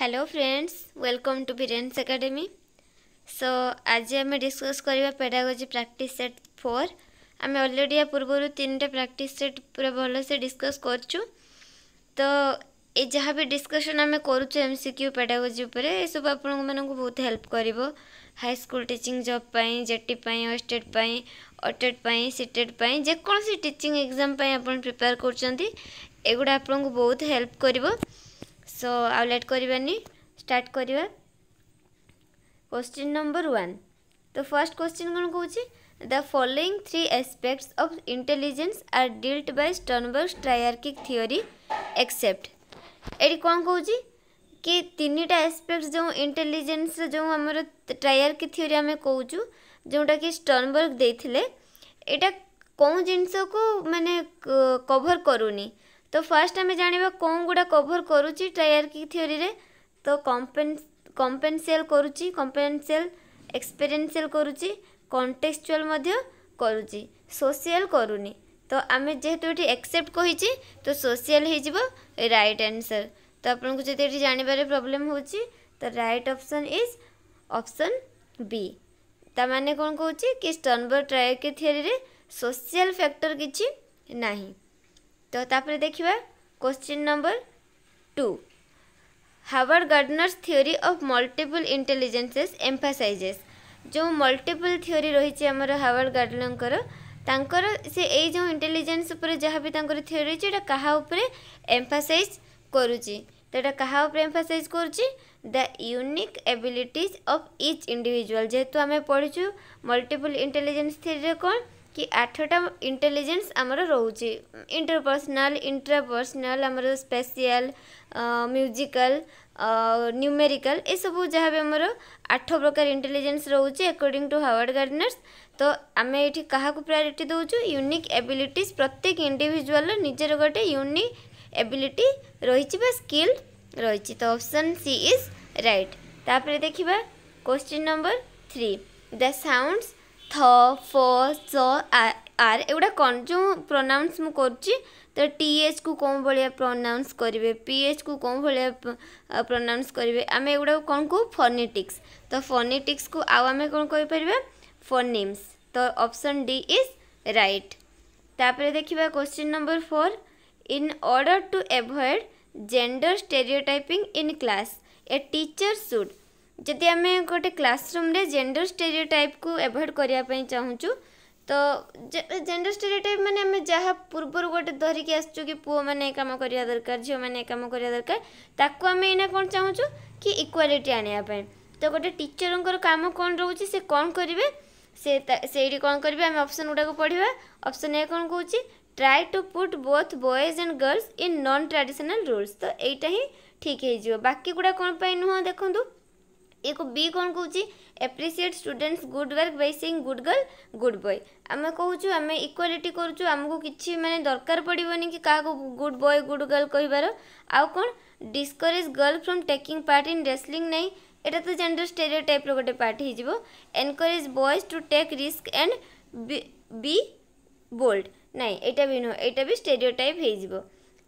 Hello friends welcome to parents academy so आज आम discuss करवा पेडागोजी प्राक्टिस सेट फोर आम अलरेडी या पूर्व तीन टाइम प्राक्ट सेट पूरा भल से डिस्कस कर तो ये जहाँ भी डिस्कसन आम करम एम सिक्यू पेडागोजी उपर सब आपण मानक बहुत हेल्प कर हाईस्कल टीचिंग जब पर जेटी ओस्टेड अटेड सीटेड जेकोसी टीचिंग एग्जाम आप प्रिपेयर करगुड़ा आपको बहुत हेल्प कर সো আউ লেট করবানি স্টার্ট করা কোশ্চিন নম্বর ওয়ান তো ফার্স্ট কোশ্চিন কোণ কৌছি the following three aspects of intelligence are dealt by Sternberg triarchic theory except এটি কোণ কৌছি କି ତିନିଟା ଆସ୍ପେକ୍ଟ ଯେଉଁ ଇଣ୍ଟେଲିଜେନ୍ସର ଯେଉଁ ଆମର ଟ୍ରାୟାର୍କି ଥିଓରି ଆମେ କହୁଛୁ ଯେଉଁଟାକି ଷ୍ଟର୍ନବର୍ଗ ଦେଇଥିଲେ ଏଇଟା କେଉଁ ଜିନିଷକୁ ମାନେ କଭର୍ କରୁନି তো ফার্স্ট আমি জাঁয়া কোন গুড়া কভর করুছি ট্রায়ার্কি থিওরিরে তো কম্পেনসিয়াল করুছি কম্পেনসিয়াল এক্সপেরিয়েন্সিয়াল করুছি কন্টেক্সচুয়াল মধ্যে করুছি সোশিয়াল করুনি তো আমি যেহেতু এটি একসেপ্ট কহিছি তো সোশিয়াল হয়ে যাব রাইট আনসর তো আপনার যদি এটি জাঁবার প্রোবলেম হচ্ছে তো right option is option B তা মানে কোণ কৌছি কি Sternberg triarchic theory social factor কিছু ନାହିଁ তো ତାପରେ ଦେଖିବା question number two Howard Gardner's theory of multiple intelligences emphasizes ଯେଉଁ ମଲ୍ଟିପୁଲ୍ ଥିଓରି ରହିଛି ଆମର ହାୱାର୍ଡ଼ ଗାର୍ଡ଼ନଙ୍କର ତାଙ୍କର ସେ ଏଇ ଯେଉଁ ଇଣ୍ଟେଲିଜେନ୍ସ ଉପରେ ଯାହା ବି ତାଙ୍କର ଥିଓରି ରହିଛି ଏଇଟା କାହା ଉପରେ ଏମ୍ଫାସାଇଜ୍ କରୁଛି ତ ଏଇଟା କାହା ଉପରେ ଏମ୍ଫାସାଇଜ୍ କରୁଛି the unique abilities of each individual ଯେହେତୁ ଆମେ ପଢ଼ିଛୁ ମଲ୍ଟିପୁଲ୍ ଇଣ୍ଟେଲିଜେନ୍ସ ଥିଓରିରେ କ'ଣ कि आठटा इंटेलिजेंस आमर रोच इंटरपर्सनाल इंट्रापर्सनाल आम स्पेशल म्यूजिकल न्यूमेरिकल ये सब जहाँ भी आम आठ प्रकार इंटेलीजेन्स रोच एकॉर्डिंग टू हावर्ड गार्डनर्स तो आम ये क्या प्रायोरीटी दौर यूनिक एबिलिट प्रत्येक इंडिविजुआल निजर गोटे यूनिक एबिलिटी रही स्किल रही तो अपसन सी इज रईट तापर देखा question number three the sounds ଥ ଫ ସ ଆର୍ ଏଗୁଡ଼ା କ'ଣ ଯେଉଁ ପ୍ରୋନାଉନ୍ସ ମୁଁ କରୁଛି ତ ଟି ଏଚ୍କୁ କେଉଁ ଭଳିଆ ପ୍ରୋନାଉନ୍ସ କରିବେ ପି ଏଚ୍କୁ କେଉଁ ଭଳିଆ ପ୍ରୋନାଉନ୍ସ କରିବେ ଆମେ ଏଗୁଡ଼ାକୁ କ'ଣ କହୁ ଫର୍ନିଟିକ୍ସ ତ ଫର୍ନିଟିକ୍ସକୁ ଆଉ ଆମେ କ'ଣ କହିପାରିବା ଫୋନିମ୍ସ ତ ଅପସନ୍ ଡି ଇଜ୍ ରାଇଟ୍ ତାପରେ ଦେଖିବା question number four in order to avoid gender stereotyping in class a teacher should जदि आम गोटे क्लासरूम जेंडर टाइप को एवोड करने चाहूँ तो जेंडर स्टेरियोटाइप मैंने आम जहाँ पूर्व गोटे धरिकी आस पुओ मैंने काम करवा दरकार झील मैंने काम करवा दरकार आम एना कौन चाहूँ कि इक्वालिटी आने तो गोटे टीचर काम कौन रोच से कौन करेंगे से कौन करेंगे आम अपसन गुड़ाक पढ़ा अप्सन ए कौन कौन try to put both boys and girls in non traditional rules तो यही ही ठीक हो बाकी गुड़ा कौन पर नुह देखूँ ए को बी कौन कौन appreciate students good work by सी गुड गर्ल गुड बय आम कहूँ आम इक्वालीटी करूँ आमको किसी मानने दरकार पड़ोनि कि क्या गुड बय गुड गर्ल कहार आउ कौन discourage girl from taking part in wrestling नहीं तो তো জেন্ডার স্টেরিওটাইপর গোটে পার্ট হয়েଯିব encourage boys to take risk and be bold নাই এটা বি নয় এটা বি স্টেরিওটাইপ হয়েଯିব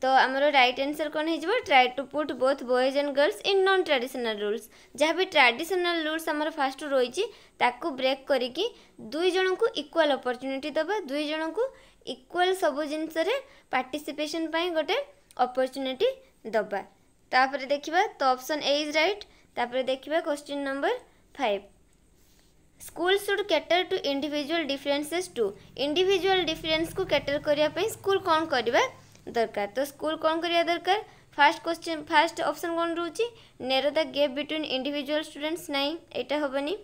तो आमर रईट आनसर कौन हो try to put both boys and girls in non traditional rules जहाँ भी ट्राडिशनाल रूल्स आमर फास्ट रही ब्रेक करी दुईज को इक्वाल अपरच्युनिटी दबा दुईज को इक्वाल सब जिनस पार्टिसिपेसन गोटे अपरच्युनिटी दबा तापर देखा तो ऑप्शन ए इज रईट तापर देखा question number five school should cater to individual differences to individual difference को कैटर करने स्कूल कौन करवा ଦରକାର ତ ସ୍କୁଲ କ'ଣ କରିବା ଦରକାର ଫାର୍ଷ୍ଟ କ୍ୱେଶ୍ଚିନ୍ ଫାର୍ଷ୍ଟ ଅପସନ୍ କ'ଣ ରହୁଛି narrow the gap between individual students ନାହିଁ ଏଇଟା ହେବନି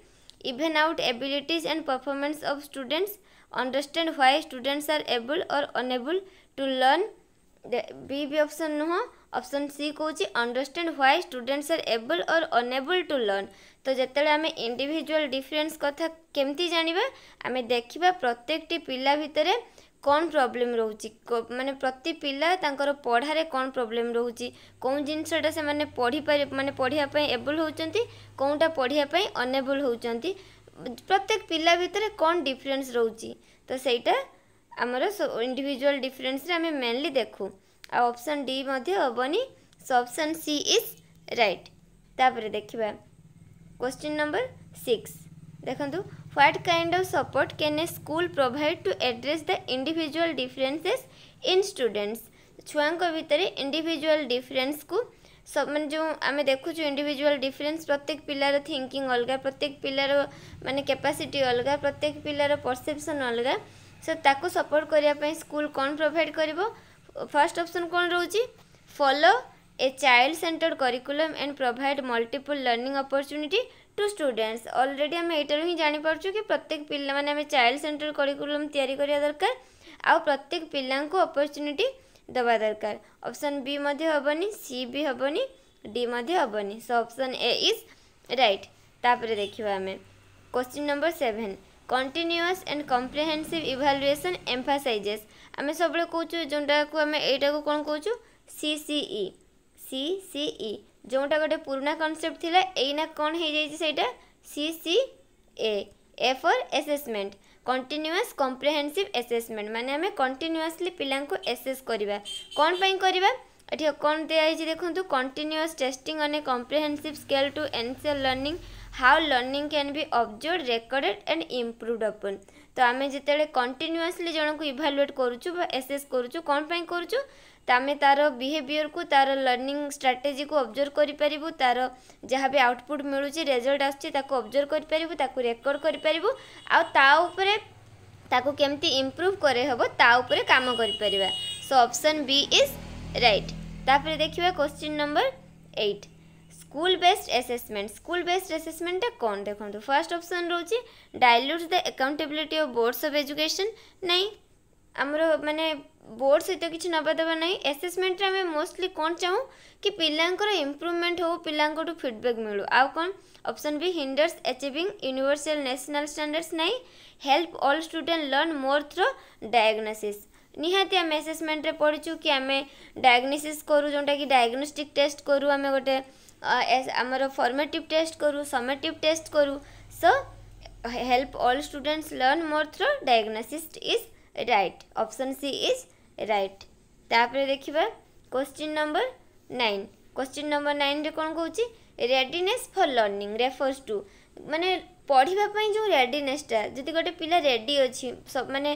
even out abilities and performance of students understand why students are able or unable to learn B B option ନୁହଁ ଅପସନ୍ ସି କହୁଛି understand why students are able or unable to learn ତ ଯେତେବେଳେ ଆମେ individual difference କଥା କେମିତି ଜାଣିବା ଆମେ ଦେଖିବା ପ୍ରତ୍ୟେକଟି ପିଲା ଭିତରେ कौन प्रॉब्लम रोचे मानने प्रति पिला पढ़ार कौन प्रोब्लेम रोचे कौन जिनसा से मैंने पढ़ी पार मानने पढ़ापी एबुल कौटा पढ़ापी अनेबुल प्रत्येक पिला भितर कौन डिफरेन्स रोचे तो सहीटा आमर इंडिजुआल डिफरेन्स मेनली देखू आपसन डी हेनी so option C is right तापर देखा क्वेश्चन नंबर सिक्स দেখন্তু what kind of support can a school provide to address the individual differences in students ছুয়াঙ্ক ভিতরে ইন্ডিভিজুয়াল ডিফরেন্সকু সব মানে যে আমি দেখুছু ইন্ডিভিজুয়াল ডিফরেন্স প্রত্যেক পিলার থিঙ্কিং অলগা প্রত্যেক পিলার মানে ক্যাপাসিটি অলগা প্রত্যেক পিলার পরসেপশন অলগা সো তাকে সপোর্ট করা স্কুল কোণ প্রোভাইড করব ফার্স্ট অপসন কোণ রয়েছে follow a child centred curriculum and provide multiple learning opportunity to students already आम यू हम जापर चु कि प्रत्येक पिला मैंने चाइल्ड सेंटर करिकुलम या दरकार आ प्रत्येक पिला अपरच्युनिटी दवा दरकार ऑप्शन बी हेनी सी भी हेनी डी हेनी so option A is right तापर देखा आम question number seven continuous and comprehensive evaluation emphasizes आम सब कौ जोटा को आम यू कौन कौ सी सी सी सी ଯେଉଁଟା ଗୋଟେ ପୁରୁଣା କନସେପ୍ଟ ଥିଲା ଏଇନା କ'ଣ ହେଇଯାଇଛି ସେଇଟା C C A A for assessment continuous comprehensive assessment ମାନେ ଆମେ କଣ୍ଟିନ୍ୟୁଆସ୍ଲି ପିଲାଙ୍କୁ ଏସେସ୍ କରିବା କ'ଣ ପାଇଁ କରିବା ଏଠି କ'ଣ ଦିଆଯାଇଛି ଦେଖନ୍ତୁ continuous testing on a comprehensive scale to ensure learning how learning can be observed recorded and improve upon ତ ଆମେ ଯେତେବେଳେ କଣ୍ଟିନ୍ୟୁଅସ୍ଲି ଜଣକୁ ଇଭାଲୁଏଟ୍ କରୁଛୁ ବା ଏସେସ୍ କରୁଛୁ କ'ଣ ପାଇଁ କରୁଛୁ ତମେ ତା'ର ବିହେଭିଅର୍କୁ ତା'ର ଲର୍ଣ୍ଣିଂ ଷ୍ଟ୍ରାଟେଜିକୁ ଅବଜର୍ଭ କରିପାରିବୁ ତା'ର ଯାହା ବି ଆଉଟପୁଟ୍ ମିଳୁଛି ରେଜଲ୍ଟ ଆସୁଛି ତାକୁ ଅବଜର୍ଭ କରିପାରିବୁ ତାକୁ ରେକର୍ଡ଼ କରିପାରିବୁ ଆଉ ତା ଉପରେ ତାକୁ କେମିତି ଇମ୍ପ୍ରୁଭ୍ କରାଇହେବ ତା ଉପରେ କାମ କରିପାରିବା so option B is right ତାପରେ ଦେଖିବା question number eight school based assessment school based ଆସେସମେଣ୍ଟଟା କ'ଣ ଦେଖନ୍ତୁ ଫାର୍ଷ୍ଟ ଅପସନ୍ ରହୁଛି dilutes the accountability of boards of education ନାଇଁ ଆମର ମାନେ बोर्ड सहित किसी नवा देवा ना एसेसमेंट आम मोस्टली कौन चाहूँ कि पिला इम्प्रुवमेंट हो पिला फिडबैक् मिलू आउ कौन option B hinders achieving universal national standards नहीं help all student learn more through diagnosis निहाती आम एसेसमेंट पढ़ी कि आम डायग्नोसीस करूँ जोटा कि डायग्नोस्टिक टेस्ट करूँ आम गोटे आम फर्मेटिव टेस्ट करूँ समेटिव टेस्ट करूँ so help all students learn more through diagnosis is right option C is right ତାପରେ ଦେଖିବା question number nine question number ନାଇନ୍ରେ କ'ଣ କହୁଛି readiness for learning refers to ମାନେ ପଢ଼ିବା ପାଇଁ ଯେଉଁ ରେଡ଼ିନେସ୍ଟା ଯଦି ଗୋଟେ ପିଲା ରେଡ଼ି ଅଛି ମାନେ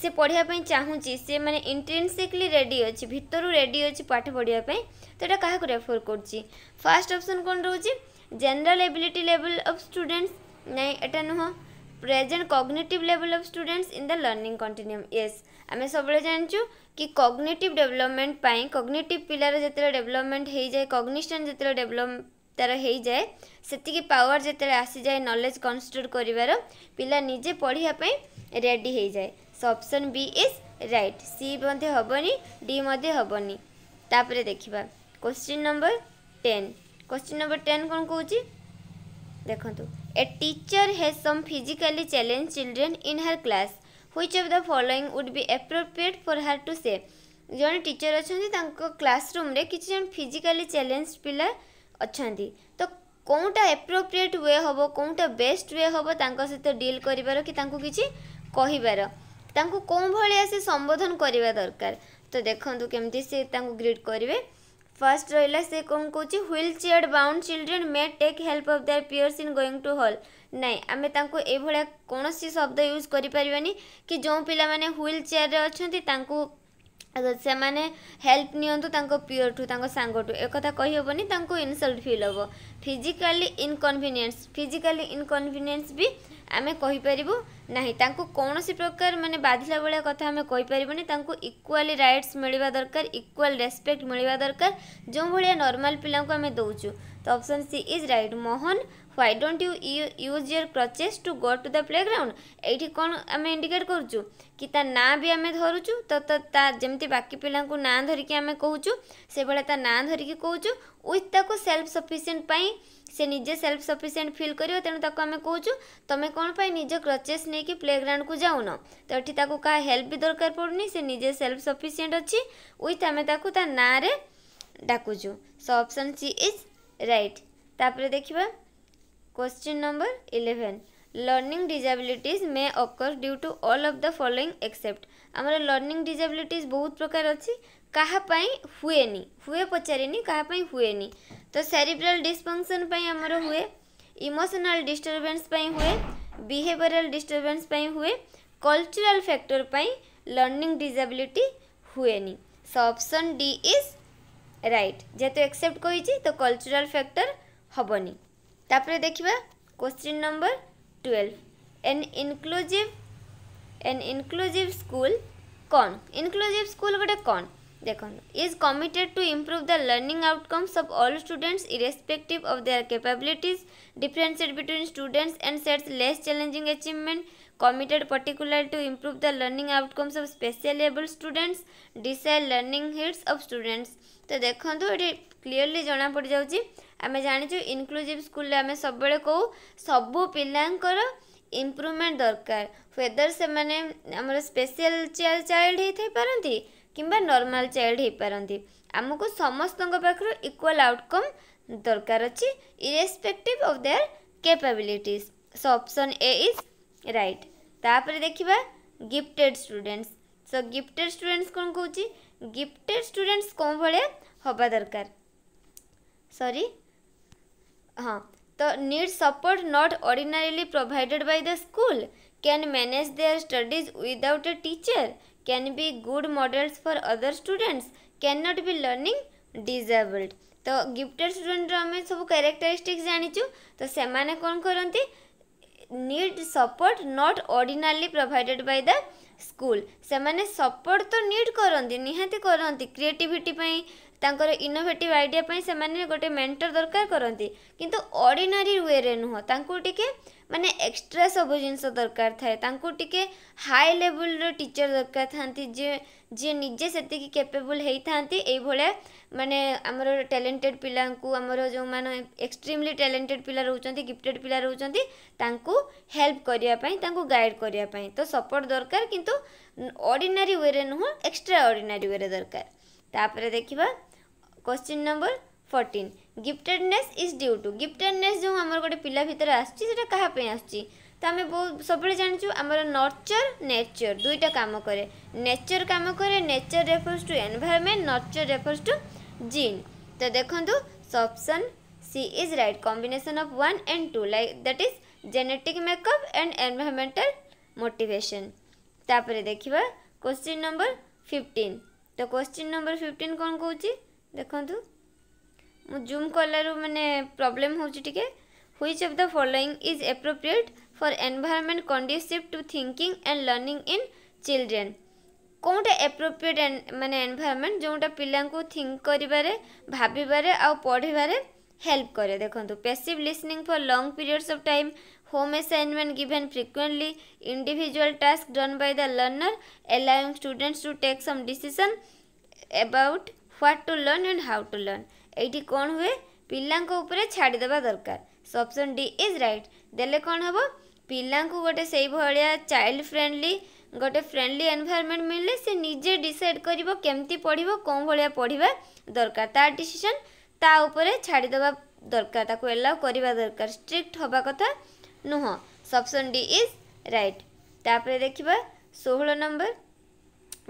ସେ ପଢ଼ିବା ପାଇଁ ଚାହୁଁଛି ସେ ମାନେ ଇଣ୍ଟେନ୍ସିକ୍ଲି ରେଡ଼ି ଅଛି ଭିତରୁ ରେଡ଼ି ଅଛି ପାଠ ପଢ଼ିବା ପାଇଁ ତ ଏଇଟା କାହାକୁ ରେଫର କରୁଛି ଫାର୍ଷ୍ଟ ଅପସନ୍ କ'ଣ ରହୁଛି general ability level of students ନାଇଁ ଏଇଟା ନୁହଁ present cognitive level of students in the learning continuum yes ଆମେ ସବୁବେଳେ ଜାଣିଛୁ କି କଗ୍ନେଟିଭ୍ ଡେଭଲପମେଣ୍ଟ ପାଇଁ କଗ୍ନେଟିଭ୍ ପିଲାର ଯେତେବେଳେ ଡେଭଲପମେଣ୍ଟ ହେଇଯାଏ କଗ୍ନିଷ୍ଟନ୍ ଯେତେବେଳେ ଡେଭଲପ ତା'ର ହେଇଯାଏ ସେତିକି ପାୱାର ଯେତେବେଳେ ଆସିଯାଏ ନଲେଜ୍ କନଷ୍ଟ୍ରୁଟ୍ କରିବାର ପିଲା ନିଜେ ପଢ଼ିବା ପାଇଁ ରେଡ଼ି ହେଇଯାଏ so option B is right C ମଧ୍ୟ ହେବନି ଡି ମଧ୍ୟ ହେବନି ତାପରେ ଦେଖିବା question number ten question number ten କ'ଣ କହୁଛି ଦେଖନ୍ତୁ a teacher has some physically challenged children in her class which of the following would be appropriate for her to say ଜଣେ ଟିଚର୍ ଅଛନ୍ତି ତାଙ୍କ କ୍ଲାସରୁମ୍ରେ କିଛି ଜଣ ଫିଜିକାଲି ଚ୍ୟାଲେଞ୍ଜ ପିଲା ଅଛନ୍ତି ତ କେଉଁଟା ଆପ୍ରୋପ୍ରିଏଟ୍ ୱେ ହେବ କେଉଁଟା ବେଷ୍ଟ ୱେ ହେବ ତାଙ୍କ ସହିତ ଡିଲ୍ କରିବାର କି ତାଙ୍କୁ କିଛି କହିବାର ତାଙ୍କୁ କେଉଁ ଭଳିଆ ସେ ସମ୍ବୋଧନ କରିବା ଦରକାର ତ ଦେଖନ୍ତୁ କେମିତି ସେ ତାଙ୍କୁ ଗ୍ରିଟ୍ କରିବେ First ରହିଲା ସେ କ'ଣ କହୁଛି wheelchair bound children may take help of their peers in going to hall ନାଇଁ ଆମେ ତାଙ୍କୁ ଏଇଭଳିଆ କୌଣସି ଶବ୍ଦ ୟୁଜ୍ କରିପାରିବାନି କି ଯେଉଁ ପିଲାମାନେ ହ୍ୱିଲ୍ ଚେୟାର୍ରେ ଅଛନ୍ତି ତାଙ୍କୁ ସେମାନେ ହେଲ୍ପ ନିଅନ୍ତୁ ତାଙ୍କ ପିଅର୍ଠୁ ତାଙ୍କ ସାଙ୍ଗଠୁ ଏକଥା କହିହେବନି ତାଙ୍କୁ ଇନସଲ୍ଟ ଫିଲ୍ ହେବ ଫିଜିକାଲି ଇନକନଭିନିଏନ୍ସ ଫିଜିକାଲି ଇନକନଭିନିଏନ୍ସ ବି ଆମେ କହିପାରିବୁ ना कौन प्रकार मानते बाधिला भाया कथ आम कहींपरबाली रईट्स मिलवा दरकार इक्वाल रेस्पेक्ट मिलवा दरकार जो भाया नर्माल पिला दौचु तो option C is right Mohan why डोट you use your crutches to go to the playground ये कौन आम इंडिकेट कर कि ना भी आम धरू तो जमी बाकी पिला धरिकी आम कहूँ से ना धरिकी कौचु ओथ सेल्फ सफिसीय ସେ ନିଜେ ସେଲ୍ଫ ସଫିସିଏଣ୍ଟ ଫିଲ୍ କରିବ ତେଣୁ ତାକୁ ଆମେ କହୁଛୁ ତୁମେ କ'ଣ ପାଇଁ ନିଜ କ୍ରଚେସ୍ ନେଇକି ପ୍ଲେଗ୍ରାଉଣ୍ଡକୁ ଯାଉନ ତ ଏଠି ତାକୁ କାହା ହେଲ୍ପ ବି ଦରକାର ପଡ଼ୁନି ସେ ନିଜେ ସେଲ୍ଫ ସଫିସିଏଣ୍ଟ ଅଛି ୱିଥ୍ ଆମେ ତାକୁ ତା ନାଁରେ ଡାକୁଛୁ so option C is right ତାପରେ ଦେଖିବା question number eleven learning disabilities may occur due to all of the following except आमर लर्निंग डिजाबिलिटीज बहुत प्रकार अच्छी କାହା ପାଇଁ ହୁଏନି ହୁଏ ପଚାରିନି କାହା ପାଇଁ ହୁଏନି ତ ସେରିବ୍ରାଲ୍ ଡିସଫଙ୍କସନ୍ ପାଇଁ ଆମର ହୁଏ ଇମୋସନାଲ୍ ଡିଷ୍ଟର୍ବାନ୍ସ ପାଇଁ ହୁଏ ବିହେଭିଅରାଲ୍ ଡିଷ୍ଟର୍ବାନ୍ସ ପାଇଁ ହୁଏ କଲଚରାଲ୍ ଫ୍ୟାକ୍ଟର ପାଇଁ ଲର୍ଣ୍ଣିଂ ଡିଜାବିଲିଟି ହୁଏନି so option D is right যেহেতু একসেপ্ট কইছি তো কলচরাল ফ্যাক্টর হবনি তারপরে দেখিবা question number twelve an inclusive an inclusive school কন ইনক্লুজিভ স্কুল গোটে কন দেখুন is committed to improve the learning outcomes of all students irrespective of their capabilities differenced between students and sets less challenging achievement committed particularly to improve the learning outcomes of specially able students, decide learning needs of students. তো দেখন্তু এটি clearly জনা পড়ি যাউচি আমি জানিছু inclusive school আমি সববেলে কৌ সবু পিলাঙ্কর improvement দরকার ওয়েদর সেমানে আমার স্পেশাল চাইল্ড হয়ে থাইপারন্তি କିମ୍ବା ନର୍ମାଲ୍ ଚାଇଲ୍ଡ ହୋଇପାରନ୍ତି ଆମକୁ ସମସ୍ତଙ୍କ ପାଖରୁ ଇକ୍ୱାଲ୍ ଆଉଟକମ୍ ଦରକାର ଅଛି irrespective of their capabilities so option A is right ତାପରେ ଦେଖିବା gifted students so gifted students କ'ଣ କହୁଛି ଗିଫ୍ଟେଡ଼୍ ଷ୍ଟୁଡେଣ୍ଟସ୍ କେଉଁ ଭଳିଆ ହେବା ଦରକାର ସରି ହଁ ତ need support not ordinarily provided by the school can manage their studies without a teacher can be good models for other students cannot be learning disabled तो gifted स्टूडेंटर आम सब क्यारेक्टरिस्टिक्स जाचु तो से कौन करती need support not ordinarily provided by the school ସେମାନେ ସପୋର୍ଟ ତ ନିଡ୍ କରନ୍ତି ନିହାତି କରନ୍ତି କ୍ରିଏଟିଭିଟି ତାଙ୍କର ଇନୋଭେଟିଭ୍ ଆଇଡ଼ିଆ ପାଇଁ ସେମାନେ ଗୋଟେ ମେଣ୍ଟର ଦରକାର କରନ୍ତି କିନ୍ତୁ ଅର୍ଡ଼ିନାରୀ ୱେରେ ନୁହଁ ତାଙ୍କୁ ଟିକେ ମାନେ ଏକ୍ସଟ୍ରା ସବୁ ଜିନିଷ ଦରକାର ଥାଏ ତାଙ୍କୁ ଟିକେ ହାଇ ଲେବୁଲ୍ର ଟିଚର୍ ଦରକାର ଥାନ୍ତି ଯିଏ ଯିଏ ନିଜେ ସେତିକି କେପେବୁଲ୍ ହେଇଥାନ୍ତି ଏଇଭଳିଆ ମାନେ ଆମର ଟ୍ୟାଲେଣ୍ଟେଡ଼୍ ପିଲାଙ୍କୁ ଆମର ଯେଉଁମାନେ ଏକ୍ସଟ୍ରିମ୍ଲି ଟ୍ୟାଲେଣ୍ଟେଡ଼୍ ପିଲା ରହୁଛନ୍ତି ଗିଫ୍ଟେଡ଼୍ ପିଲା ରହୁଛନ୍ତି ତାଙ୍କୁ ହେଲ୍ପ କରିବା ପାଇଁ ତାଙ୍କୁ ଗାଇଡ଼ କରିବା ପାଇଁ ତ ସପୋର୍ଟ ଦରକାର କିନ୍ତୁ ଅର୍ଡ଼ିନାରୀ ୱେରେ ନୁହଁ ଏକ୍ସଟ୍ରା ଅର୍ଡ଼ିନାରୀ ୱେରେ ଦରକାର ତାପରେ ଦେଖିବା question number fourteen giftedness is due to giftedness যে আমার গোটে পিলা ভিতরে আসছে সেটা কাহাপাই আসছে তো আমি বহু সবুলে জাঁচু আমার নর্চর নেচর দুইটা কাম করে নেচর কাম করে nature refers to environment nurture refers to gene তো দেখুন option C is right combination of one and two like that is genetic makeup and environmental motivation তাপরে দেখিবা কোশ্চিন নম্বর ফিফটিন তো কোশ্চিন নম্বর ফিফটিন কোণ কହୁଛି ଦେଖନ୍ତୁ ମୁଁ zoom କଲାରୁ ମାନେ ପ୍ରୋବ୍ଲେମ୍ ହେଉଛି ଟିକେ which of the following is appropriate for environment conducive to thinking and learning in children କେଉଁଟା ଏପ୍ରୋପ୍ରିଏଟ୍ ମାନେ ଏନ୍ଭାରମେଣ୍ଟ ଯେଉଁଟା ପିଲାଙ୍କୁ ଥିଙ୍କ କରିବାରେ ଭାବିବାରେ ଆଉ ପଢ଼ିବାରେ ହେଲ୍ପ କରେ ଦେଖନ୍ତୁ passive listening for long periods of time home assignment given frequently individual task done by the learner allowing students to take some decision about what to learn and how to learn ये कौन हुए पिला छाड़ीदे दरकार so option D is right दे कौन हम पा गोटे से चाइल्ड फ्रेंडली गोटे फ्रेंडली एनभारमेंट मिलने से निजे डिसाइड करमती पढ़व कौ भाया पढ़ा दरकार तार डिशन ताड़ीदे दरकार एलाउ करवा दरकार स्ट्रिक्ट हवा कथा नुह सपसन डी इज रईट तापर देखा षोह नंबर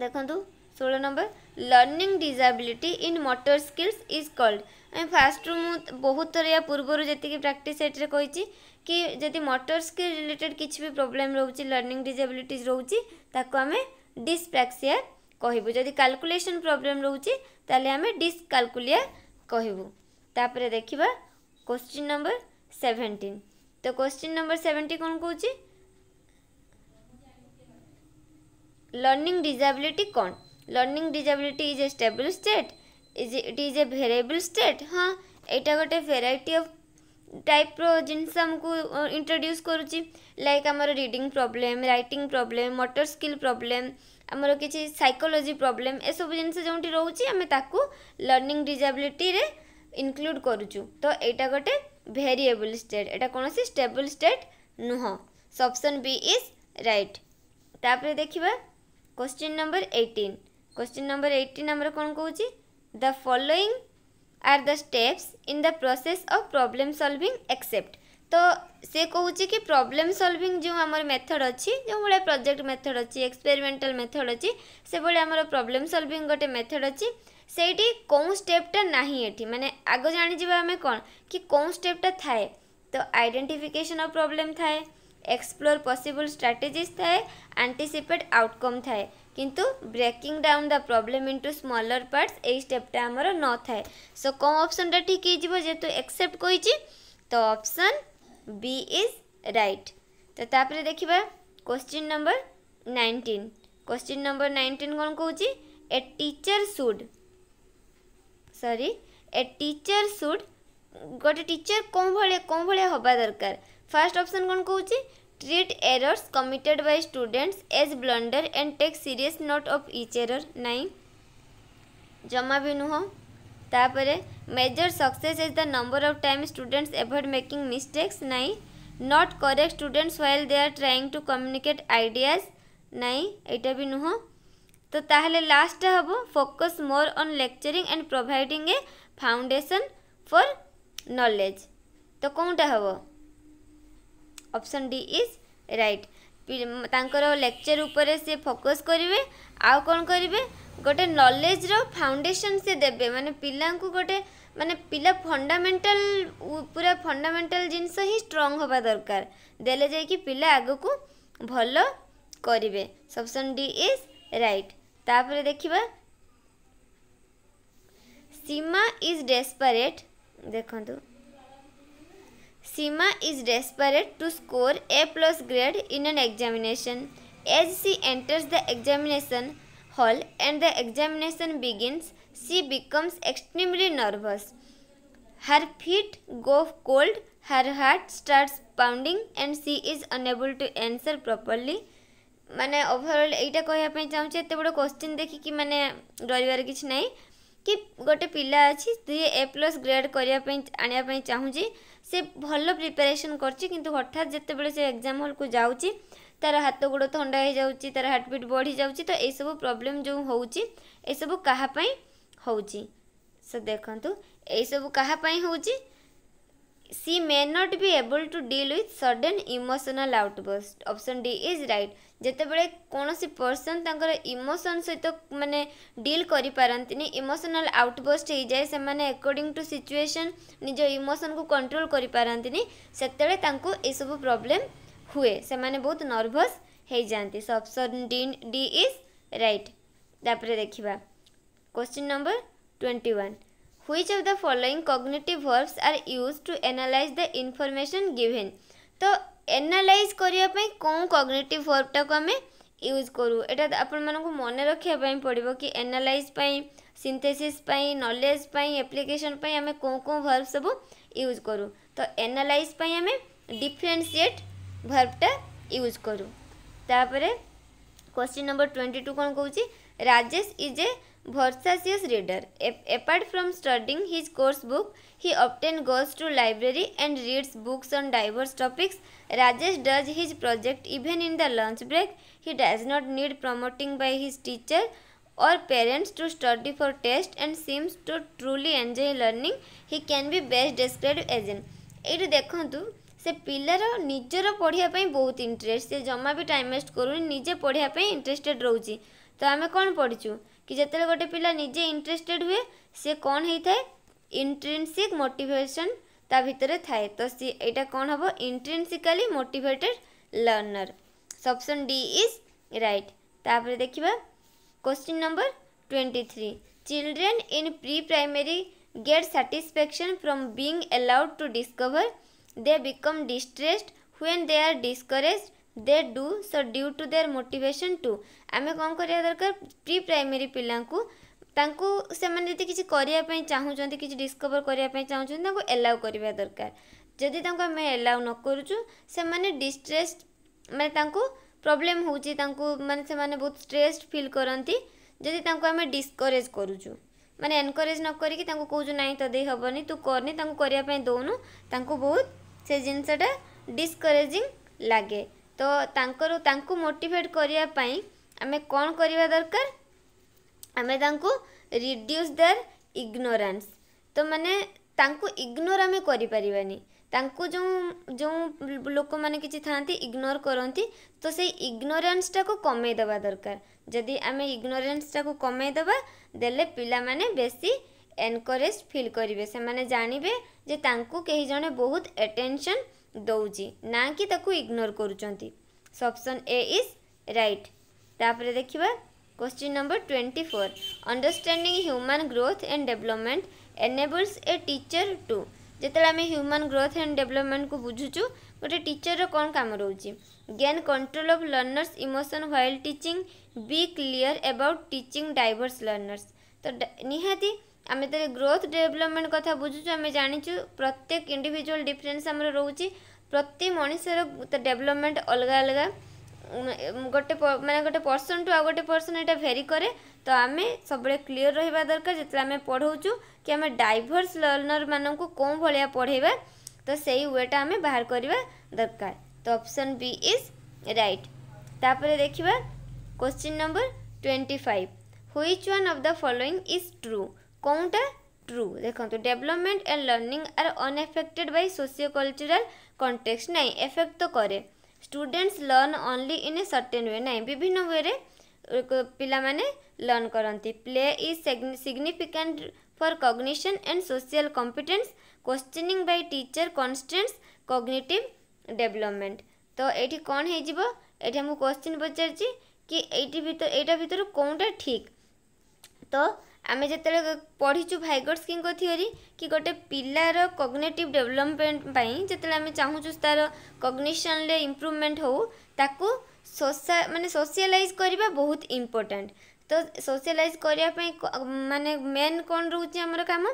देखूँ ষোলো number learning disability in motor skills is called আমি ফার্স্টରୁ ମୁଁ ବହୁତ ଥର ୟା ପୂର୍ବରୁ ଯେତିକି ପ୍ରାକ୍ଟିସ୍ ସେଟ୍ରେ କହିଛି କି ଯଦି ମୋଟର ସ୍କିଲ୍ ରିଲେଟେଡ୍ କିଛି ବି ପ୍ରୋବ୍ଲେମ୍ ରହୁଛି ଲର୍ଣ୍ଣିଂ ଡିଜାବିଲିଟିଜ୍ ରହୁଛି ତାକୁ ଆମେ ଡିସ୍ପ୍ରାକ୍ସିଆ କହିବୁ ଯଦି କାଲକୁଲେସନ୍ ପ୍ରୋବ୍ଲେମ୍ ରହୁଛି ତାହେଲେ ଆମେ ଡିସ୍କାଲକୁଲିଆ କହିବୁ ତାପରେ ଦେଖିବା କୋଶ୍ଚିନ୍ ନମ୍ବର ସେଭେଣ୍ଟିନ୍ ତ କୋଶ୍ଚିନ୍ ନମ୍ବର ସେଭେଣ୍ଟି କ'ଣ କହୁଛି ଲର୍ଣ୍ଣିଂ ଡିଜାବିଲିଟି କ'ଣ learning disability is a stable state is it is a variable state ହଁ ଏଇଟା ଗୋଟେ ଭେରାଇଟି ଅଫ୍ ଟାଇପ୍ର ଜିନିଷ ଆମକୁ ଇଣ୍ଟ୍ରୋଡ୍ୟୁସ୍ କରୁଛି ଲାଇକ୍ ଆମର reading problem writing problem motor skill problem ଆମର କିଛି ସାଇକୋଲୋଜି ପ୍ରୋବ୍ଲେମ୍ ଏସବୁ ଜିନିଷ ଯେଉଁଠି ରହୁଛି ଆମେ ତାକୁ ଲର୍ଣ୍ଣିଂ ଡିଜାବିଲିଟିରେ ଇନକ୍ଲୁଡ଼ କରୁଛୁ ତ ଏଇଟା ଗୋଟେ ଭେରିଏବୁଲ୍ ଷ୍ଟେଟ୍ ଏଇଟା କୌଣସି ଷ୍ଟେବୁଲ୍ ଷ୍ଟେଟ୍ ନୁହଁ ସପସନ୍ ବି ଇଜ୍ ରାଇଟ୍ ତାପରେ ଦେଖିବା question number eighteen question number eighteen आमर कौन कौन the following are the steps in the process of problem solving except तो सी कहूँ कि प्रॉब्लम सॉल्विंग जो आम मेथड अच्छी जो भाई प्रोजेक्ट मेथड अच्छी एक्सपेरिमेंटाल मेथड अच्छी से भाई आम प्रोब्लेम सल्विंग गोटे मेथड अच्छी से କେଉଁ स्टेपटा ना ये मैंने आग ଜାଣିଯିବା आम कौन कि କେଉଁ स्टेपटा थाए तो आईडेटिफिकेसन अफ प्रोब्लेम थाए एक्सप्लोर ପସିବୁଲ୍ ଷ୍ଟ୍ରାଟେଜିସ୍ थाए ଆଣ୍ଟିସିପେଟ୍ आउटकम थाए কিন্তু breaking down the problem into smaller parts এই স্টেপটা আমার নথায় সো কোন অপশনটা ঠিক হয়ে যেহেতু একসেপ্ট কইছি তো অপশন বি ইজ রাইট তো তাপরে দেখিবা question number nineteen question number nineteen কোণ কৌছি a teacher should sorry a teacher should গোটে টিচর কোন ভাবে কোন ভাবে হওয়া দরকার ফার্স্ট অপশন কোণ কৌছি treat errors committed by students as blunder and take serious note of each error 9 जमा भी नुह तापर major success is the number of time students avoid making mistakes नाइन not correct students well they are trying to communicate ideas नाइन यहाँ भी नुह तो ताहले लास्ट हम focus more on lecturing and providing a foundation for knowledge तो कौनटा हम ଅପସନ୍ ଡି ଇଜ୍ ରାଇଟ୍ ତାଙ୍କର ଲେକ୍ଚର୍ ଉପରେ ସେ ଫୋକସ୍ କରିବେ ଆଉ କ'ଣ କରିବେ ଗୋଟେ ନଲେଜ୍ର ଫାଉଣ୍ଡେସନ୍ ସେ ଦେବେ ମାନେ ପିଲାଙ୍କୁ ଗୋଟେ ମାନେ ପିଲା ଫଣ୍ଡାମେଣ୍ଟାଲ୍ ପୁରା ଫଣ୍ଡାମେଣ୍ଟାଲ୍ ଜିନିଷ ହିଁ ଷ୍ଟ୍ରଙ୍ଗ ହେବା ଦରକାର ଦେଲେ ଯାଇକି ପିଲା ଆଗକୁ ଭଲ କରିବେ ସପସନ୍ ଡି ଇଜ୍ ରାଇଟ୍ ତାପରେ ଦେଖିବା ସୀମା ଇଜ୍ ଡେସ୍ପାରେଟ୍ ଦେଖନ୍ତୁ Seema is desperate to score A plus grade in an examination. As she enters the examination hall and the examination begins, she becomes extremely nervous. Her feet go cold, her heart starts pounding and she is unable to answer properly. ମାନେ overall ଏଇଟା କହିବା ପାଇଁ ଚାହୁଁଛି ଏତେ ବଡ଼ question ଦେଖିକି ମାନେ ଡରିବାର କିଛି ନାହିଁ କି ଗୋଟେ ପିଲା ଅଛି ଯିଏ ଏ ପ୍ଲସ୍ ଗ୍ରେଡ଼୍ କରିବା ପାଇଁ ଆଣିବା ପାଇଁ ଚାହୁଁଛି से भल प्रिपेरेसन करूँ हठात जिते बग्जाम हल को जा तार हाथ गोड़ थंडा हो जाए तार हार्टबिट बढ़ी जा तो ये सब प्रोब्लेम जो हो सब क्या हो देखु यू क्या हो she may not be able to deal with sudden emotional outburst option d is right ଯେତେବେଳେ କୌଣସି ପର୍ସନ୍ ତାଙ୍କର ଇମୋସନ୍ ସହିତ ମାନେ ଡିଲ୍ କରିପାରନ୍ତିନି ଇମୋସନାଲ୍ ଆଉଟବର୍ଷ୍ଟ ହେଇଯାଏ ସେମାନେ ଏକର୍ଡ଼ିଂ ଟୁ ସିଚୁଏସନ୍ ନିଜ ଇମୋସନ୍କୁ କଣ୍ଟ୍ରୋଲ୍ କରିପାରନ୍ତିନି ସେତେବେଳେ ତାଙ୍କୁ ଏସବୁ ପ୍ରୋବ୍ଲେମ୍ ହୁଏ ସେମାନେ ବହୁତ ନର୍ଭସ୍ ହେଇଯାଆନ୍ତି so option D D is right ତାପରେ ଦେଖିବା question number twenty one which of the following cognitive verbs are used to analyze the information given तो analyze करिया पे कौन cognitive verb को आम यूज करूँ एटा आपण मानक मन रखा पड़ो कि एनालाइज सिंथेसिस नॉलेज एप्लिकेशन आम कौ कौ भर्ब सब यूज करूँ तो एनालाइज आम डिफरेन्सीएट भर्बटा यूज करूँ तापर क्वेश्चन नंबर ट्वेंटी टू कौन कौन Rajesh is a Vorsacious reader. A apart from studying his course book, he often goes to library and reads books on diverse topics. Rajesh does his project even in the lunch break. He does not need promoting by his teacher or parents to study for test and seems to truly enjoy learning. He can be best described as an. ଏଇଠି ଦେଖନ୍ତୁ ସେ ପିଲାର ନିଜର ପଢ଼ିବା ପାଇଁ ବହୁତ interest ସେ ଜମା ବି ଟାଇମ୍ ୱେଷ୍ଟ କରୁନି ନିଜେ ପଢ଼ିବା ପାଇଁ ଇଣ୍ଟରେଷ୍ଟେଡ଼ ରହୁଛି ତ ଆମେ କ'ଣ ପଢ଼ିଛୁ कि ଯେତେବେଳେ ଗୋଟେ ପିଲା ନିଜେ ଇଣ୍ଟରେଷ୍ଟେଡ଼ ହୁଏ ସେ କ'ଣ ହେଇଥାଏ ଇଣ୍ଟ୍ରିନ୍ସିକ୍ ମୋଟିଭେସନ୍ ତା ଭିତରେ ଥାଏ ତ ସି ଏଇଟା କ'ଣ ହେବ intrinsically motivated learner so option D is right ତାପରେ ଦେଖିବା question number twenty three children in pre primary get satisfaction from being allowed to discover they become distressed when they are discouraged they do so due to their motivation to आम कौन कर दरकार pre primary पिलाने किसी करने चाहूँ किसी discover करने चाहूँ एलाउ करवा दरकार जदि एलाउ न करूँ से मैंने डिस्ट्रेस मैं प्रोब्लेम हो मैंने से बहुत स्ट्रेस फिल करती जदि आम डिस्करेज करुचु मैंने एनकरेज न करूँ कौ ना तो दे हेनी तू करनी दौन ताकू बहुत से जिनसटा डिस्करेजिंग लगे तो तांकर तांकु मोटिवेट करिया पाई आमे कौन करिवा दरकार आमे तांकु रिड्यूस देयर इग्नोरेंस तो माने तांकु इग्नोर आमे करि परिवानी तांकु जो जो लोक माने किछि थांती इग्नोर करोंती तो से इग्नोरेंस टा को कमे देबा दरकार जदि आमे इग्नोरेंस टा को कमे देबा देले पिला माने बेसी एनकरेज फिल करिवे से माने जानिबे जे तांकु केही जने बहुत अटेंशन ଦେଉଛି ना कि इग्नोर ଇଗ୍ନୋର କରୁଛନ୍ତି so option A is question number twenty four understanding human growth and development enables a teacher to जिते आम ह्यूमन ग्रोथ एंड डेभलपमेंट को बुझुचु गोटे टीचर रण कम रोचे gain control of learners emotion while teaching be clear about teaching diverse learners तो निहाती आम तो ग्रोथ डेवलपमेंट क्या बुझुच आम जानचु प्रत्येक इंडिविजुआल डिफरेन्स आम रोच प्रति मनुष्य डेवलपमेंट अलग अलग गोटे मैं गोटे पर्सन टू आ गए पर्सन ये भेरी कै तो आम सब क्लीअर रहा दरकार जो आम पढ़ाचु कि आम डाइर्स लर्नर मान को कौन भाया पढ़ेगा तो से वेटा आम बाहर करवा दरकार तो ऑप्शन बी इज राइट तापर देखा question number twenty five which one of the following is true কোনটা ট্রু দেখন্তু development and learning are unaffected by socio cultural context নাই এফেক্ট তো করে students learn only in a certain way নাই বিভিন্ন ওয়েরে ପିଲାମାନେ ଲର୍ଣ୍ଣ କରନ୍ତି play is significant for cognition and social competence questioning by teacher constrains cognitive development ତ ଏଇଠି କ'ଣ ହେଇଯିବ ଏଇଠି ଆମକୁ କ୍ୱେଶ୍ଚିନ୍ ପଚାରିଛି କି ଏଇଠି ଭିତର ଏଇଟା ଭିତରୁ କେଉଁଟା ଠିକ୍ ତ ଆମେ ଯେତେବେଳେ ପଢ଼ିଛୁ ଭାଇଗର୍ସକିଙ୍କ ଥିଓରି କି ଗୋଟେ ପିଲାର କଗ୍ନେଟିଭ୍ ଡେଭଲପମେଣ୍ଟ ପାଇଁ ଯେତେବେଳେ ଆମେ ଚାହୁଁଛୁ ତା'ର କଗ୍ନିସନ୍ରେ ଇମ୍ପ୍ରୁଭମେଣ୍ଟ ହେଉ ତାକୁ ସୋସା ମାନେ ସୋସିଆଲାଇଜ୍ କରିବା ବହୁତ ଇମ୍ପୋର୍ଟାଣ୍ଟ ତ ସୋସିଆଲାଇଜ୍ କରିବା ପାଇଁ ମାନେ ମେନ୍ କ'ଣ ରହୁଛି ଆମର କାମ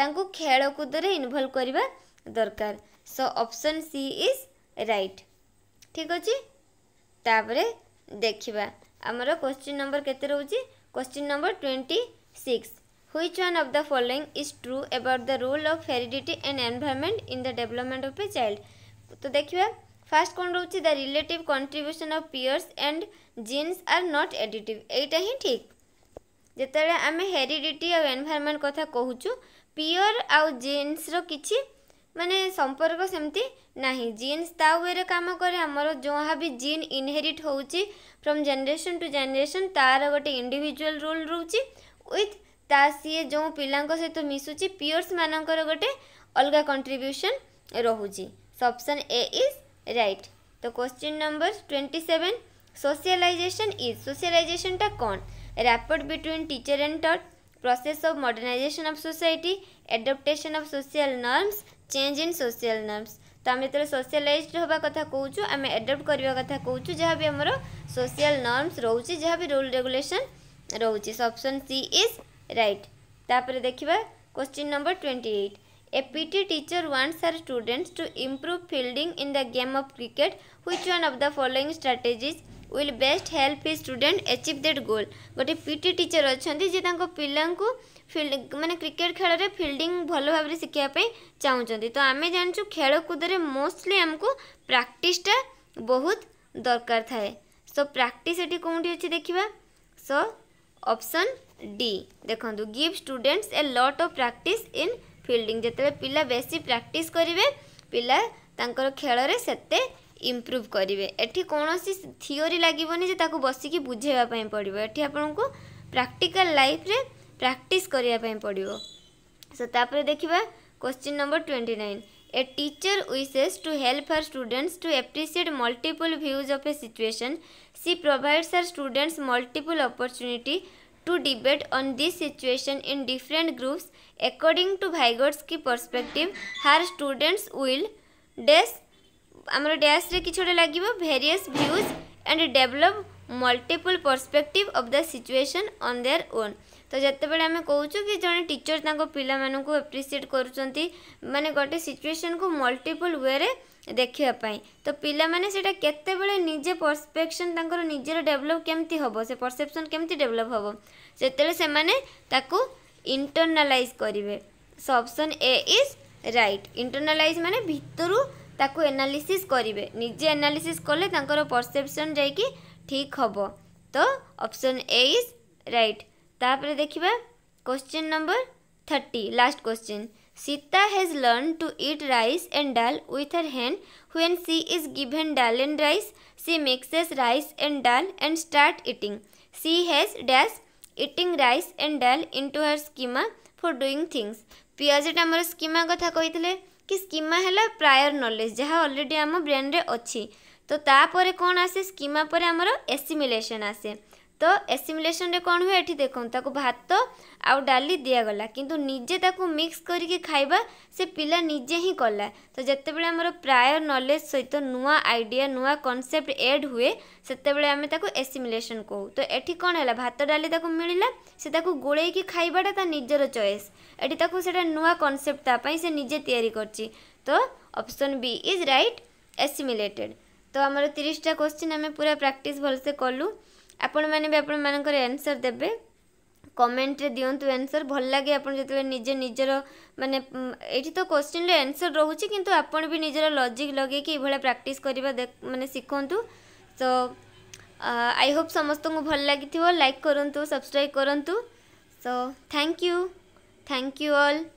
ତାଙ୍କୁ ଖେଳକୁଦରେ ଇନଭଲ୍ଭ କରିବା ଦରକାର so option C is right ଠିକ୍ ଅଛି ତାପରେ ଦେଖିବା ଆମର କ୍ୱେଶ୍ଚିନ୍ ନମ୍ବର କେତେ ରହୁଛି question number twenty 6. Which one of the following is true about the role of heredity and environment in the development of a child? So, দেখিবা first কোন রয়েছে the relative contribution of peers and genes are not additive এইটা ହିଁ ঠিক ଯେତେବେଳେ ଆମେ heredity ଆଉ environment କଥା କହୁଛୁ ପିଓର ଆଉ ଜିନ୍ସର କିଛି ମାନେ ସମ୍ପର୍କ ସେମିତି ନାହିଁ ଜିନ୍ସ ତା ୱେରେ କାମ କରେ ଆମର ଯାହା ବି ଜିନ୍ ଇନହେରିଟ୍ ହେଉଛି ଫ୍ରମ୍ ଜେନେରେସନ୍ ଟୁ ଜେନେରେସନ୍ ତା'ର ଗୋଟେ ଇଣ୍ଡିଭିଜୁଆଲ୍ ରୋଲ୍ ରହୁଛି ୱିଥ୍ ତା ସିଏ ଯେଉଁ ପିଲାଙ୍କ ସହିତ ମିଶୁଛି ପିଅର୍ସମାନଙ୍କର ଗୋଟେ ଅଲଗା କଣ୍ଟ୍ରିବ୍ୟୁସନ୍ ରହୁଛି ଅପସନ୍ ଏ ଇଜ୍ ରାଇଟ୍ ତ question number twenty seven socialisation is ସୋସିଆଲାଇଜେସନ୍ଟା କ'ଣ rapport between teacher and taught process of modernization of society adaptation of social norms change in social norms ତ ଆମେ ଯେତେବେଳେ ସୋସିଆଲାଇଜଡ୍ ହେବା କଥା କହୁଛୁ ଆମେ ଆଡପ୍ଟ କରିବା କଥା କହୁଛୁ ଯାହା ବି ଆମର ସୋସିଆଲ ନର୍ମସ୍ ରହୁଛି ଯାହା ବି ରୁଲ୍ ରେଗୁଲେସନ୍ ରହୁଛି ଅପସନ୍ ସି ଇଜ୍ ରାଇଟ୍ ତାପରେ ଦେଖିବା question number twenty eight A PT teacher wants her students to improve fielding in the game of cricket. Which one of the following strategies will best help his student achieve that goal? ଗୋଟେ PT teacher ଅଛନ୍ତି ଯେ ତାଙ୍କ ପିଲାଙ୍କୁ ମାନେ cricket ଖେଳରେ fielding ଭଲ ଭାବରେ ଶିଖିବା ପାଇଁ ଚାହୁଁଛନ୍ତି ତ ଆମେ ଜାଣିଛୁ ଖେଳକୁଦରେ ମୋଷ୍ଟଲି ଆମକୁ ପ୍ରାକ୍ଟିସ୍ଟା ବହୁତ ଦରକାର ଥାଏ ସୋ ପ୍ରାକ୍ଟିସ୍ ଏଠି କେଉଁଠି ଅଛି ଦେଖିବା ସୋ অপশন ডি দেখুন give students a lot of practice in fielding যেতবে পিলা বেশি প্রাকটিস করবে পিলা তাঁর খেলরে সেতে ইম্প্রুভ করবে এটি কোণী থিওরি লাগবনি যে তাকে বসিকি বুঝাইবা পড়ব এটি আপনার প্রাকটিকাল লাইফ্রে প্রাকটিস করা পড়ব সো তাপরে দেখা question number twenty nine A teacher wishes to help her students to appreciate multiple views of a situation She provides her students multiple opportunity to debate on this situation in different groups. According to Vygotsky perspective, her students will dash ଆମର ଡ୍ୟାସ୍ରେ କିଛି ଗୋଟେ ଲାଗିବ various views and develop multiple perspective of the situation on their own ତ ଯେତେବେଳେ ଆମେ କହୁଛୁ କି ଜଣେ ଟିଚର୍ ତାଙ୍କ ପିଲାମାନଙ୍କୁ ଆପ୍ରିସିଏଟ୍ କରୁଛନ୍ତି ମାନେ ଗୋଟେ ସିଚୁଏସନ୍କୁ ମଲ୍ଟିପୁଲ୍ ୱେରେ ଦେଖିବା ପାଇଁ ତ ପିଲାମାନେ ସେଇଟା କେତେବେଳେ ନିଜେ ପରସେପ୍ସନ୍ ତାଙ୍କର ନିଜର ଡେଭଲପ୍ କେମିତି ହେବ ସେ ପରସେପ୍ସନ୍ କେମିତି ଡେଭଲପ୍ ହେବ ସେତେବେଳେ ସେମାନେ ତାକୁ ଇଣ୍ଟର୍ନାଲାଇଜ୍ କରିବେ so option A is right internalise ମାନେ ଭିତରୁ ତାକୁ ଏନାଲିସିସ୍ କରିବେ ନିଜେ ଏନାଲିସିସ୍ କଲେ ତାଙ୍କର ପରସେପ୍ସନ୍ ଯାଇକି ଠିକ୍ ହେବ ତ ଅପସନ୍ ଏ ଇଜ୍ ରାଇଟ୍ ତାପରେ ଦେଖିବା question number thirty last question Sita has learned to eat rice and dal with her hand. When she is given dal and rice, she mixes rice and dal and start eating. She has dash eating rice and dal into her schema for doing things. ପିଆଜଟା ଆମର schema କଥା କହିଥିଲେ କି ସ୍କିମା ହେଲା ପ୍ରାୟର knowledge ଯାହା already ଆମ ବ୍ରେନ୍ରେ ଅଛି ତ ତାପରେ କ'ଣ ଆସେ ସ୍କିମା ପରେ ଆମର ଏସିମିଲେସନ୍ ଆସେ ତ ଏସିମିଲେସନରେ କ'ଣ ହୁଏ ଏଠି ଦେଖନ୍ତୁ ତାକୁ ଭାତ ଆଉ ଡାଲି ଦିଆଗଲା କିନ୍ତୁ ନିଜେ ତାକୁ ମିକ୍ସ କରିକି ଖାଇବା ସେ ପିଲା ନିଜେ ହିଁ କଲା ତ ଯେତେବେଳେ ଆମର ପ୍ରାୟର ନଲେଜ୍ ସହିତ ନୂଆ ଆଇଡ଼ିଆ ନୂଆ କନସେପ୍ଟ ଏଡ୍ ହୁଏ ସେତେବେଳେ ଆମେ ତାକୁ ଏସିମିଲେସନ୍ କହୁ ତ ଏଠି କ'ଣ ହେଲା ଭାତ ଡାଲି ତାକୁ ମିଳିଲା ସେ ତାକୁ ଗୋଳେଇକି ଖାଇବାଟା ତା ନିଜର ଚଏସ୍ ଏଠି ତାକୁ ସେଇଟା ନୂଆ କନସେପ୍ଟ ତା ପାଇଁ ସେ ନିଜେ ତିଆରି କରିଛି ତ option B is right assimilated ତ ଆମର ତିରିଶଟା କୋଶ୍ଚିନ୍ ଆମେ ପୁରା ପ୍ରାକ୍ଟିସ୍ ଭଲସେ କଲୁ ଆପଣମାନେ ବି ଆପଣମାନଙ୍କର ଆନ୍ସର୍ ଦେବେ କମେଣ୍ଟରେ ଦିଅନ୍ତୁ ଆନ୍ସର୍ ଭଲ ଲାଗେ ଆପଣ ଯେତେବେଳେ ନିଜେ ନିଜର ମାନେ ଏଇଠି ତ କୋଶ୍ଚିନ୍ରେ ଆନ୍ସର୍ ରହୁଛି କିନ୍ତୁ ଆପଣ ବି ନିଜର ଲଜିକ୍ ଲଗେଇକି ଏଇଭଳିଆ ପ୍ରାକ୍ଟିସ୍ କରିବା ମାନେ ଶିଖନ୍ତୁ ତ ଆଇ ହୋପ୍ ସମସ୍ତଙ୍କୁ ଭଲ ଲାଗିଥିବ ଲାଇକ୍ କରନ୍ତୁ ସବସ୍କ୍ରାଇବ୍ କରନ୍ତୁ so thank you thank you all